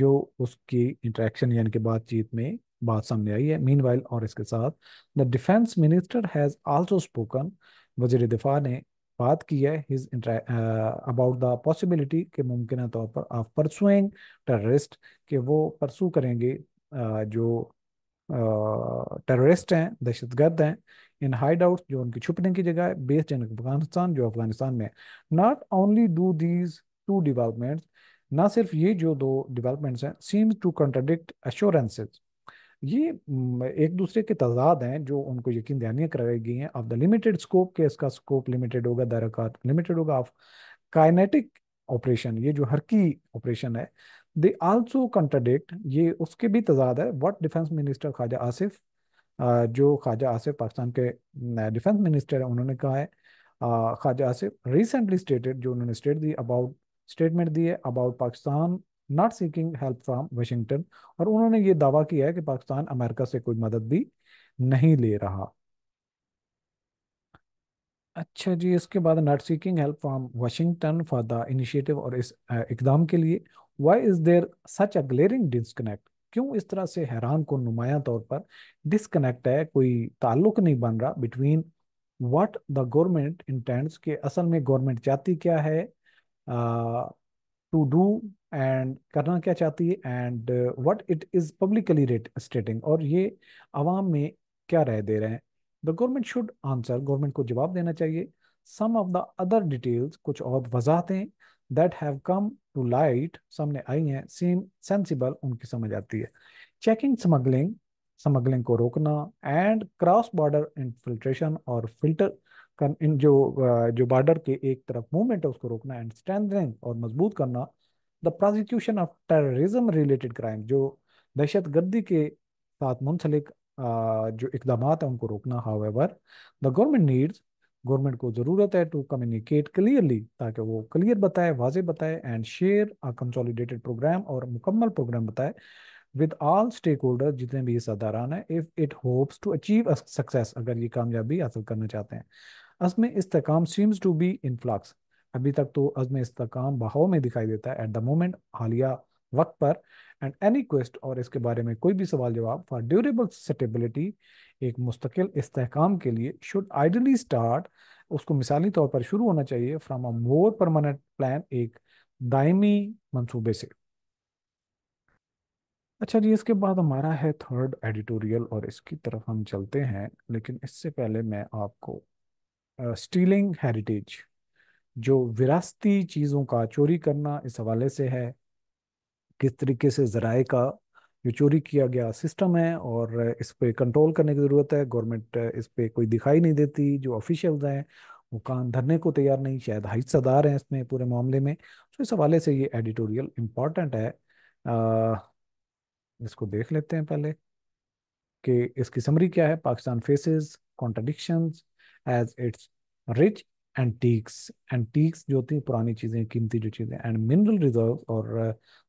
जो उसकी इंट्रैक्शन यानी कि बातचीत में बात सामने आई है मीन और इसके साथ the defence minister has also spoken वजीर दिफा ने बात की है हिज अबाउट द पॉसिबिलिटी के मुमकिन तौर पर आप परसुएंग टेररिस्ट कि वो परसू करेंगे uh, जो टेररिस्ट uh, हैं दहशत गर्द हैं इन हाइड आउट जो उनकी छुपने की जगह है बेस्ड इन अफगानिस्तान जो अफगानिस्तान में not only do these two development ना सिर्फ ये जो दो डिवेलपमेंट्स हैं सीम्स टू कंट्रोडिक्ट एश्योरेंसेज ये एक दूसरे के तजाद हैं जो उनको यकीन दहानियाँ कराई गई हैं ऑफ द लिमिटेड स्कोप के इसका स्कोप लिमिटेड होगा दरकत लिमिटेड होगा ऑफ काइनेटिक ऑपरेशन ये जो हर की ऑपरेशन है दे आल्सो कंट्रडिक्ट ये उसके भी तजाद है what defence minister Khawaja Asif जो ख्वाजा आसिफ पाकिस्तान के डिफेंस मिनिस्टर हैं उन्होंने कहा है ख्वाजा आसिफ रिसेंटली स्टेटेड जो उन्होंने स्टेट दी अबाउट स्टेटमेंट दी है about Pakistan not seeking help from Washington और उन्होंने ये दावा किया है कि पाकिस्तान अमेरिका से कोई मदद भी नहीं ले रहा अच्छा जी इसके बाद not seeking help from Washington for the initiative और इस इकदाम के लिए why is there such a glaring disconnect क्यों इस तरह से हैरान को नुमाया तौर पर डिसकनेक्ट है कोई ताल्लुक नहीं बन रहा between what the government intends के असल में गवर्नमेंट चाहती क्या है टू डू एंड करना क्या चाहती है and what it is publicly rate stating और ये आवाम में क्या राय दे रहे हैं the government should answer government को जवाब देना चाहिए some of the other details कुछ और वजाहतें that have come to light सामने आई हैं सेम सेंसिबल उनकी समझ आती है चेकिंग स्मगलिंग स्मगलिंग को रोकना एंड क्रॉस बॉर्डर इनफिल्ट्रेशन और फिल्टर कर, इन जो uh, जो बॉर्डर के एक तरफ मूवमेंट है उसको रोकना एंड स्ट्रेंथनिंग और मजबूत करना the prosecution of terrorism related crime जो दहशत गर्दी के साथ मुंसलिक जो इकदाम हैं उनको रोकना however the government needs government को ज़रूरत है टू कम्युनिकेट क्लियरली ताकि वो क्लियर बताए वाजे बताए and share a consolidated programme और मुकम्मल प्रोग्राम बताए विद ऑल स्टेक होल्डर जितने भी हिस्सादारान हैं if it hopes to achieve success अगर ये कामयाबी हासिल करना चाहते हैं असमें इस्तेकाम seems to be in flux अभी तक तो अजम इसकाम बहाव में दिखाई देता है एट द मोमेंट हालिया वक्त पर एंड एनी क्वेस्ट और इसके बारे में कोई भी सवाल जवाब फॉर ड्यूरेबल सेटेबिलिटी एक मुस्तकिल इसकाम के लिए शुड आइडली स्टार्ट उसको मिसाली तौर पर शुरू होना चाहिए from a more permanent plan एक दायमी मंसूबे से अच्छा जी इसके बाद हमारा है थर्ड एडिटोरियल और इसकी तरफ हम चलते हैं लेकिन इससे पहले मैं आपको स्टीलिंग uh, हेरिटेज जो विरासती चीज़ों का चोरी करना इस हवाले से है किस तरीके से ज़राए का जो चोरी किया गया सिस्टम है और इस पर कंट्रोल करने की ज़रूरत है गवर्नमेंट इस पर कोई दिखाई नहीं देती जो ऑफिशियल्स हैं वो कान धरने को तैयार नहीं शायद हिस्सेदार हैं इसमें पूरे मामले में तो इस हवाले से ये एडिटोरियल इम्पॉर्टेंट है आ, इसको देख लेते हैं पहले कि इसकी समरी क्या है Pakistan faces contradiction as its rich antiques antiques जो थी पुरानी चीज़ें कीमती जो चीज़ें एंड मिनरल रिजर्व और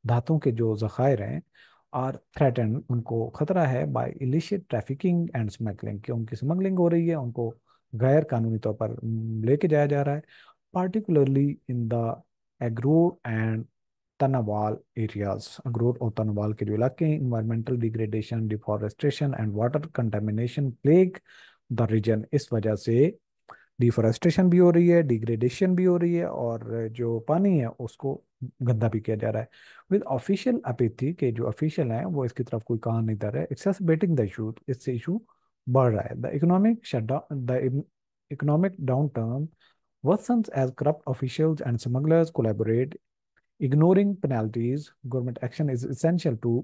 धातों के जो ज़ख़ायर हैं आर थ्रेटन उनको खतरा है by illicit trafficking and smuggling कि उनकी स्मगलिंग हो रही है उनको गैर कानूनी तौर पर लेके जाया जा रहा है particularly in the Agror and Tanawal areas Agror और तनावाल के जो इलाके हैं environmental degradation deforestation and water contamination plague the region इस वजह से डिफोरेस्टेशन भी हो रही है डिग्रेडेशन भी हो रही है और जो पानी है उसको गंदा भी किया जा रहा है विद ऑफिशियल अपेथी के जो ऑफिशियल हैं वो इसकी तरफ कोई कहा नहीं दर है एक्सेसबेटिंग द इशू इस इशू बढ़ रहा है the economic the economic downturn worsen as corrupt officials and smugglers collaborate ignoring penalties government action is essential to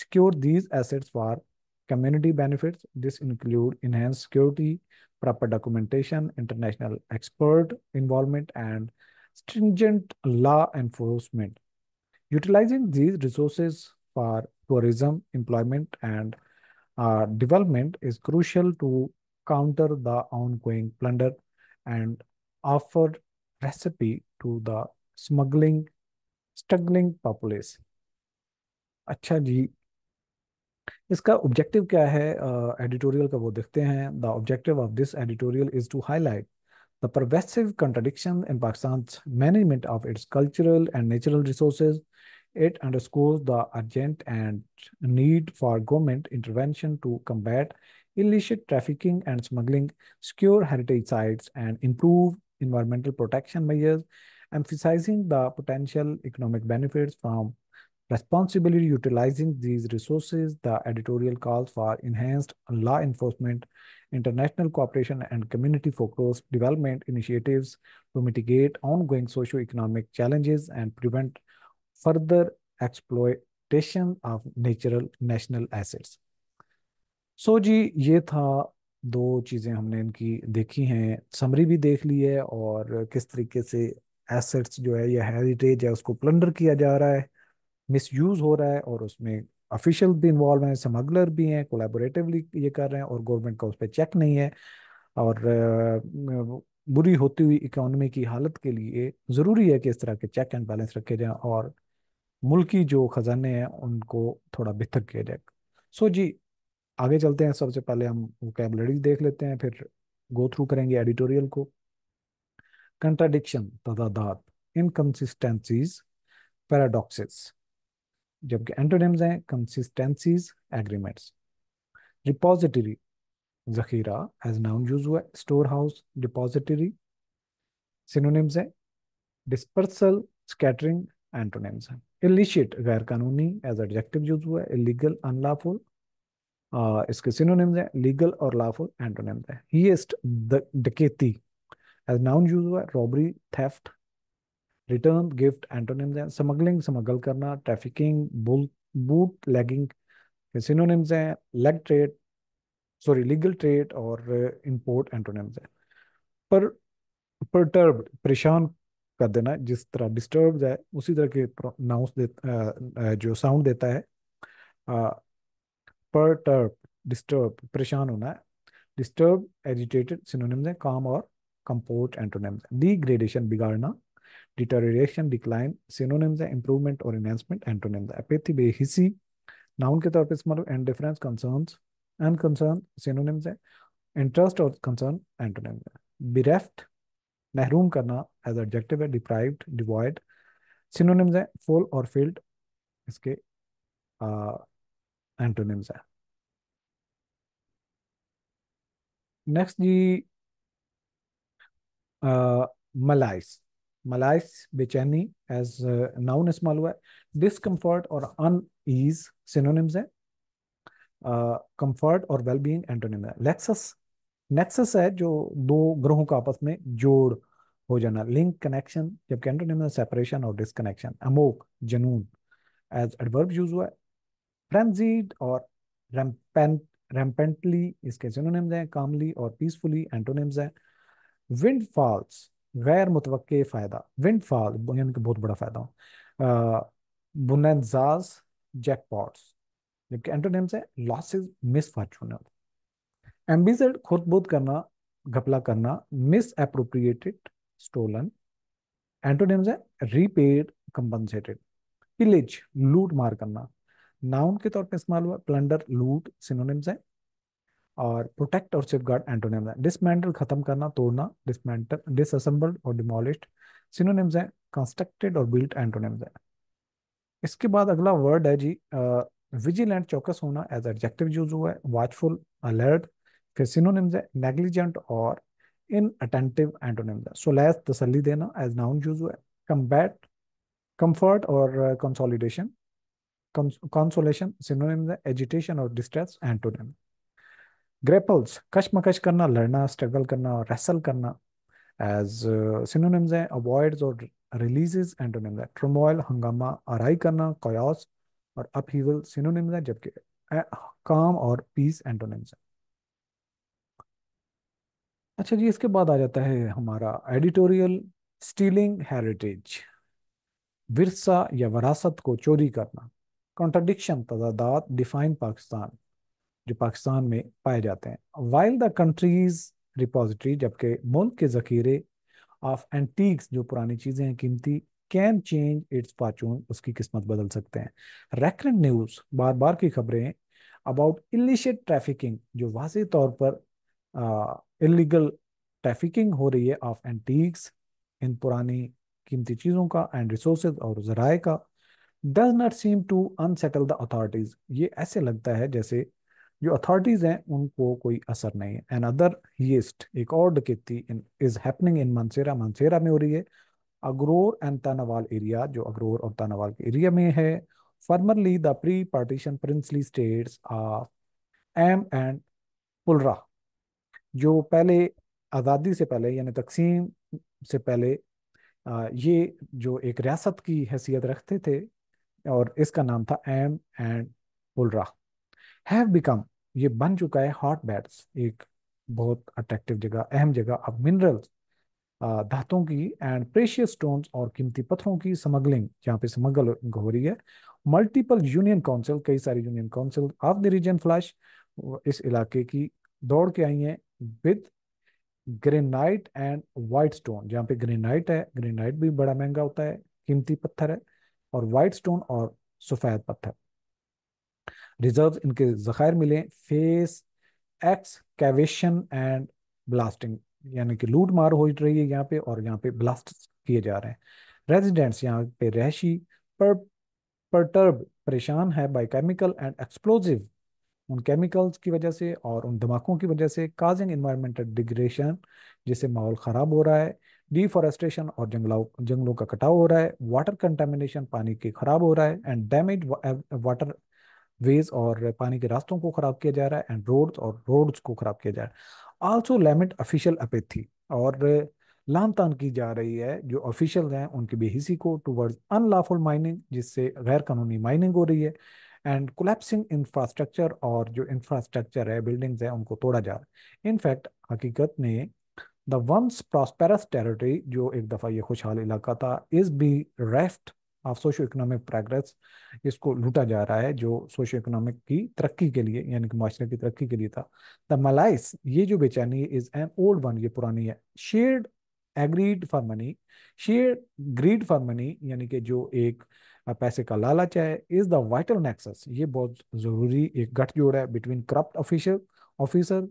secure these assets for community benefit this include enhance security proper documentation, international expert involvement, and stringent law enforcement. Utilizing these resources for tourism, employment, and uh, development is crucial to counter the ongoing plunder and offer recipe to the smuggling struggling populace. अच्छा जी इसका ऑब्जेक्टिव क्या है एडिटोरियल uh, का वो देखते हैं the objective of this editorial is to highlight the pervasive contradiction in Pakistan management of its cultural and natural resource it under the urgent and need for government intervention to combat illicit trafficking and smuggling secure heritage sites and improve environmental protection measures emphasising the potential economic benefit from Responsibly utilizing these resources, the editorial calls for enhanced law enforcement, international cooperation, and community focused development initiatives to mitigate ongoing socio-economic challenges and prevent further exploitation of natural national assets. so ji ye tha दो चीज़ें हमने इनकी देखी हैं समरी भी देख ली है और किस तरीके से एसेट्स जो है या हेरिटेज है उसको प्लंडर किया जा रहा है मिसयूज़ हो रहा है और उसमें ऑफिशियल भी इन्वॉल्व हैं स्मगलर भी हैं कोलेबोरेटिवली ये कर रहे हैं और गवर्नमेंट का उस पर चेक नहीं है और बुरी होती हुई इकोनॉमी की हालत के लिए ज़रूरी है कि इस तरह के चेक एंड बैलेंस रखे जाए और मुल्की जो ख़जाने हैं उनको थोड़ा बेहतर किया जाए सो जी आगे चलते हैं सबसे पहले हम वोकेबलरी देख लेते हैं फिर गो थ्रू करेंगे एडिटोरियल को कंट्राडिक्शन तदादात इनकन्सिस्टेंसीज पैराडॉक्सिस जबकि एंटोनिम्स हैं कंसिस्टेंसीज एग्रीमेंट्स डिपॉजिटरी जखीरा एज नाउन यूज हुआ स्टोर हाउस डिपॉजिटरी सिनोनिम्स हैं डिस्पर्सल स्कैटरिंग एंटोनिम्स हैं इलिशिएट गैर कानूनी एज एडजेक्टिव यूज हुआ है इलीगल अनलाफुल इसके सिनोनिम्स हैं लीगल और लाफुल एंटोनिम्स हैं हीस्ट डकेती एज नाउन यूज हुआ है robbery theft return gift antonyms हैं स्मगलिंग स्मगल करना ट्रैफिकिंग बूट लैगिंग सिनोनिम्स हैं leg trade sorry legal trade और इंपोर्ट uh, एंटोनिम्स हैं पर परटर्ब परेशान कर देना जिस तरह डिस्टर्ब है उसी तरह के नाउंस uh, uh, जो साउंड देता है परटर्ब डिस्टर्ब परेशान होना है डिस्टर्ब एजिटेटेड सिनोनिम्स हैं काम और कंपोर्ट एंटोनिम्स डिग्रेडेशन बिगाड़ना डिटोरेशन डिक्लाइन सिनोनिम्स है इंप्रूवमेंट और एनहेंसमेंट एंटोनिम अपैथी बेहिसी नाउन के तौर पर इस्तेमाल indifference concern and concern synonyms है इंटरेस्ट और कंसर्न एंटोनिम्स है बिरेफ्ट महरूम करना एज ऑब्जेक्टिव है डिप्राइव्ड डिवॉइड सिनोनिम्स है फुल और फील्ड इसके एंटोनिम्स है नेक्स्ट जी मलाइस uh, मलाइस बेचैनी एज नाउन इस्तेमाल हुआ है डिसकम्फर्ट और अन ईज सिनोनिम्स है कम्फर्ट uh, और बींग एंटोनिम है लेक्सस नेक्सस है जो दो ग्रहों का आपस में जोड़ हो जाना लिंक कनेक्शन जबकि एंटोनिम है सेपरेशन और डिसकनेक्शन अमोक जनून एज एडवर्ब यूज हुआ है फ्रेंजीड और रेमपेंटली इसके सिनोनिम्स हैं कामली और पीसफुली एंटोनिम्स हैं विंड फॉल्स गैर मुतव फ़ायदा विंडफॉल यानी कि बहुत बड़ा फ़ायदा बुनजाज जैक पॉट्स जबकि एंटोनिम्स है लॉसिस मिस फॉर्चून एम्बिजड खुद बोध करना घपला करना मिस अप्रोप्रिएटेड स्टोलन एंटोनिम्स है रीपेड कंपनसेटेड पिलेज लूट मार करना नाउन के तौर पे इस्तेमाल हुआ प्लंडर लूट सिनोनिम्स है और प्रोटेक्ट और सेफ गार्ड एंटोनियम है डिसमेंटल खत्म करना तोड़ना डिसमेंटल डिसअसेंबल्ड और डिमोलिश सिनोनिम्स हैं कंस्ट्रक्टेड और बिल्ट एंटोनिम्स हैं इसके बाद अगला वर्ड है जी विजिलेंट चौकस होना एज एडजेक्टिव यूज हुआ है वॉचफुल अलर्ट फिर सिनोनिम्स है नेग्लिजेंट और इन अटेंटिव एंटोनिम्स है सोलैस तसली देना एज नाउन यूज हुआ है कम्बैट कम्फर्ट और कंसोलिडेशन कंसोलेशन सिनोनिम्स है एजिटेशन और डिस्ट्रेस एंटोनिम ग्रेपल्स कशमकश करना लड़ना स्ट्रगल करना और रेसल करना एज सिनोनिम्स uh, हैं अवॉइड्स और रिलीजेस एंटोनिम्स हैं ट्रमोयल हंगामा आराई करना कयास और अपहीवल सिनोनिम्स हैं जबकि काम और पीस एंटोनिम्स हैं अच्छा जी इसके बाद आ जाता है हमारा एडिटोरियल स्टीलिंग हेरिटेज विरसा या वरासत को चोरी करना कॉन्ट्रडिक्शन तजादात डिफाइन पाकिस्तान जो पाकिस्तान में पाए जाते हैं वाइल द कंट्रीज रिपोजिटरी जबकि मुल्क के ज़ख़ीरे ऑफ एंटीक्स जो पुरानी चीज़ें हैं कीमती कैन चेंज इट्स पाचून उसकी किस्मत बदल सकते हैं रेकरेंट न्यूज़ बार बार की खबरें अबाउट इलिशेट ट्रैफिकिंग जो वाज तौर पर इलीगल ट्रैफिकिंग हो रही है ऑफ एंटीक्स इन पुरानी कीमती चीज़ों का एंड रिसोर्स और ज़राए का does not seem to unsettle the authorities ये ऐसे लगता है जैसे जो अथॉरिटीज हैं उनको कोई असर नहीं है एंड अदर हीस्ट एक और इन इज हैपनिंग इन मानसेरा मानसेरा में हो रही है अगरोर एंड तानावाल एरिया जो अगरोर और तानावाल के एरिया में है formerly the pre partition princely states of Amb and Phulra जो पहले आज़ादी से पहले यानी तकसीम से पहले ये जो एक रियासत की हैसियत रखते थे और इसका नाम था Amb and Phulra have become ये बन चुका है हॉट बैट्स एक बहुत अट्रैक्टिव जगह अहम जगह अब मिनरल्स धातुओं की एंड प्रेशियस स्टोन्स और कीमती पत्थरों की स्मगलिंग यहाँ पे स्मगल हो रही है मल्टीपल यूनियन काउंसिल कई सारी union council of the region flash इस इलाके की दौड़ के आई हैं with granite and white stone जहाँ पे ग्रेनाइट है ग्रेनाइट भी बड़ा महंगा होता है कीमती पत्थर है और वाइट स्टोन और सफेद पत्थर रिजर्व इनके ज़ख़ायर मिले face excavation and blasting यानी कि लूट मार हो रही है यहाँ पे और यहाँ पे ब्लास्ट किए जा रहे हैं रेजिडेंट्स यहाँ पे रहशी पर परटर्ब परेशान है बाय केमिकल एंड एक्सप्लोजिव उन केमिकल्स की वजह से और उन धमाकों की वजह से काजिंग इन्वायरमेंटल डिग्रेशन जिससे माहौल ख़राब हो रहा है डिफॉरेस्टेशन और जंगलों जंगलों का कटाव हो रहा है वाटर कंटेमिनेशन पानी के ख़राब हो रहा है एंड डैमेज वाटर वेज और पानी के रास्तों को ख़राब किया जा रहा है एंड रोड्स और रोड्स को ख़राब किया जा रहा है आल्सो लेमिट ऑफिशियल अपेथी और लान तान की जा रही है जो ऑफिशियल हैं उनकी बेहिसी को टूवर्ड्स अनलॉफुल माइनिंग जिससे गैर कानूनी माइनिंग हो रही है एंड कोलेप्सिंग इंफ्रास्ट्रक्चर और जो इंफ्रास्ट्रक्चर है बिल्डिंग्स हैं उनको तोड़ा जा रहा है इनफैक्ट हकीकत में द वंस प्रॉस्पेरस टेरिटरी जो एक दफ़ा ये खुशहाल इलाका था is bereft of socio economic progress इसको लूटा जा रहा है जो सोशो इकोनॉमिक की तरक्की के लिए यानी कि माशरे की तरक्की के लिए था द मलाइस ये जो बेचैनी इज एन ओल्ड वन ये पुरानी है shared agreed for money share greed for money यानी कि जो एक पैसे का लालच है इज द वाइटल नेक्सस ये बहुत ज़रूरी एक गठजोड़ है बिटवीन करप्ट ऑफिशियल ऑफिसर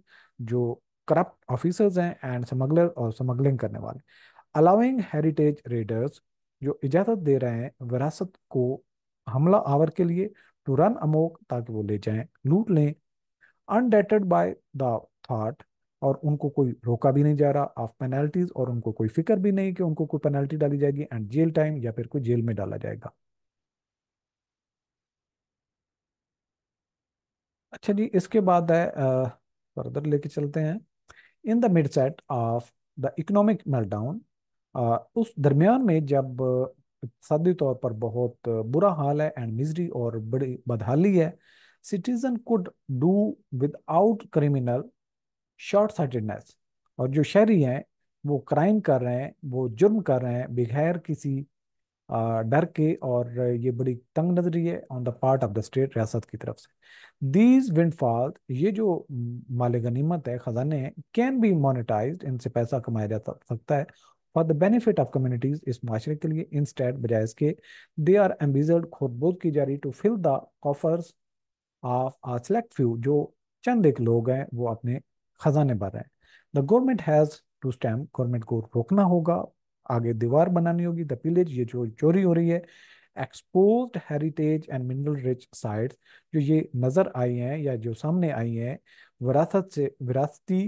जो करप्ट ऑफिसर्स हैं एंड स्मगलर और स्मगलिंग करने वाले अलाउिंग हेरिटेज रेडर्स जो इजाजत दे रहे हैं विरासत को हमला आवर के लिए टू रन अमोक ताकि वो ले जाएं लूट लें अनडेटेड बाय द थॉट और उनको कोई रोका भी नहीं जा रहा ऑफ पेनल्टीज और उनको कोई फिक्र भी नहीं कि उनको कोई पेनल्टी डाली जाएगी एंड जेल टाइम या फिर कोई जेल में डाला जाएगा अच्छा जी इसके बाद है फर्दर लेके चलते हैं in the midst of the economic meltdown उस दरमियान में जब इकतदी तौर पर बहुत बुरा हाल है एंड मिजरी और बड़ी बदहाली है citizen could do without criminal short sightedness और जो शहरी हैं वो क्राइम कर रहे हैं वो जुर्म कर रहे हैं बगैर किसी डर के और ये बड़ी तंग नजरी है on the part of the state रियासत की तरफ से दीज विंडफॉल ये जो माले गनीमत है ख़जाने हैं कैन बी मोनिटाइज इनसे पैसा कमाया जा सकता है for the benefit of communities इस माशरे के लिए इंस्टेड बजाय इसके दे आर एम्बिजर्ड खोदबोद की जा रही to fill the offers of a select few जो चंद एक लोग हैं वो अपने खजाने भर रहे हैं the government has to stem government को रोकना होगा आगे दीवार बनानी होगी द पिलेज ये जो चोरी हो रही है expose heritage and mineral rich sites जो ये नज़र आई हैं या जो सामने आई हैं विरासत से विरासती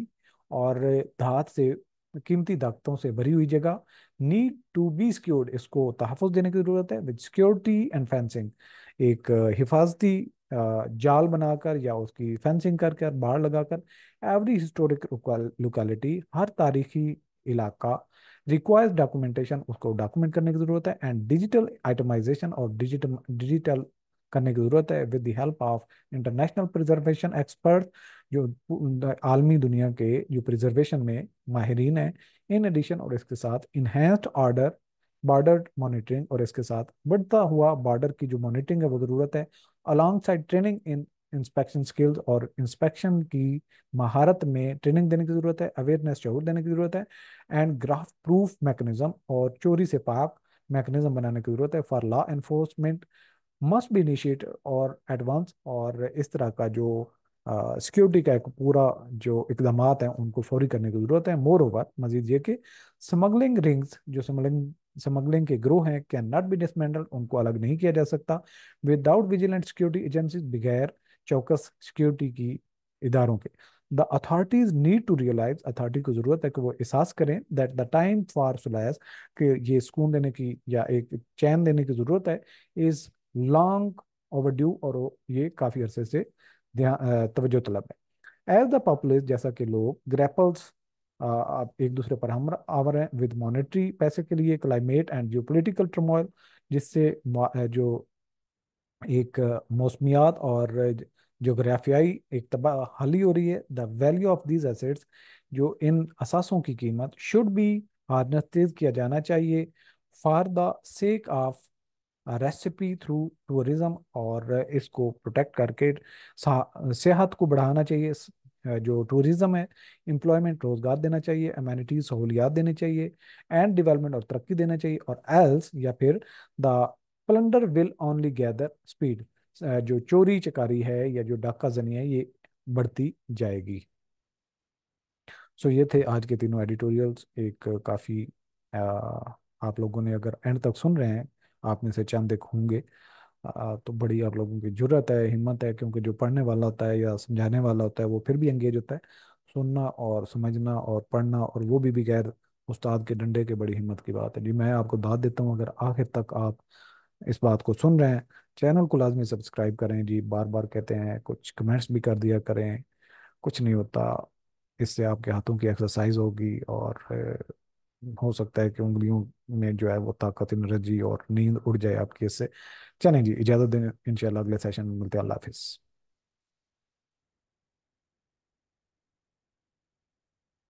और धात से कीमती दाखतों से भरी हुई जगह नीड टू बी सिक्योर्ड इसको तहफ़ देने की ज़रूरत है विद सिक्योरिटी एंड फेंसिंग एक हिफाजती जाल बनाकर या उसकी फेंसिंग करके बाढ़ लगाकर एवरी हिस्टोरिक लोकेलिटी हर तारीखी इलाका रिक्वायर्स डॉक्यूमेंटेशन उसको डॉक्यूमेंट करने की ज़रूरत है एंड डिजिटल आइटमाइजेशन और डिजिटल डिजिटल करने की ज़रूरत है with the help of international preservation expert जो आलमी दुनिया के जो प्रिजर्वेशन में माहरीन हैं इन एडिशन और इसके साथ इन्हेंस्ड ऑर्डर बॉर्डर मॉनिटरिंग और इसके साथ बढ़ता हुआ बॉर्डर की जो मॉनिटरिंग है वो ज़रूरत है alongside training in inspection skills और इंस्पेक्शन की महारत में ट्रेनिंग देने की ज़रूरत है अवेयरनेस जरूर देने की ज़रूरत है एंड ग्राफ प्रूफ मैकेनिज्म और चोरी से पाक मैकेनिज्म बनाने की ज़रूरत है फॉर लॉ एनफोर्समेंट मस्ट भी इनिशिएट और एडवांस और इस तरह का जो सिक्योरिटी का एक पूरा जो इकदाम हैं उनको फौरी करने की ज़रूरत है मोर ओवर मजीद ये कि स्मगलिंग रिंग्स जो स्मगलिंग स्मगलिंग के ग्रोह हैं कैन नॉट बी डिसमेंडल उनको अलग नहीं किया जा सकता विदाउट विजिलेंट सिक्योरिटी एजेंसी बगैर चौकस सिक्योरिटी की इदारों के the authorities need to realise authority को ज़रूरत है कि वो एहसास करें that the time for solace कि ये सुकून देने की या एक चैन देने की ज़रूरत है इज़ लॉन्ग ड्यू और ये काफ़ी अरसे से तवज्जो तलब है एज द पॉपुलेस जैसा कि लोग ग्रेपल्स एक दूसरे पर हम आवर हैं विद मॉनेटरी पैसे के लिए क्लाइमेट एंड जियो पोलिटिकल जिससे जो एक मौसमियात और जोग्राफियाई एक तबाह हाली हो रही है the value of these assets जो इन असासों की कीमत शुड बी हार्नेस तेज किया जाना चाहिए for the sake of recipe through tourism और इसको प्रोटेक्ट करके सेहत को बढ़ाना चाहिए जो टूरिज्म है एम्प्लॉयमेंट रोजगार देना चाहिए अमेनिटीज सहूलियात देनी चाहिए एंड डेवलपमेंट और तरक्की देना चाहिए और एल्स या फिर the plunder will only gather speed जो चोरी चकारी है या जो डाका जनी है ये बढ़ती जाएगी सो so ये थे आज के तीनों एडिटोरियल्स एक काफ़ी आप लोगों ने अगर एंड तक सुन रहे हैं आप में से चंद एक होंगे तो बड़ी आप लोगों की जरूरत है हिम्मत है क्योंकि जो पढ़ने वाला होता है या समझाने वाला होता है वो फिर भी एंगेज होता है सुनना और समझना और पढ़ना और वो भी बगैर उस्ताद के डंडे के बड़ी हिम्मत की बात है जी मैं आपको दाद देता हूँ अगर आखिर तक आप इस बात को सुन रहे हैं चैनल को लाजमी सब्सक्राइब करें जी बार बार कहते हैं कुछ कमेंट्स भी कर दिया करें कुछ नहीं होता इससे आपके हाथों की एक्सरसाइज होगी और हो सकता है कि उंगलियों में जो है वो ताकत एनर्जी और नींद उड़ जाए आपकी इससे चलें जी इजाज़त दें इंशाल्लाह अगले सेशन में मिलते हैं अल्लाह हाफिज़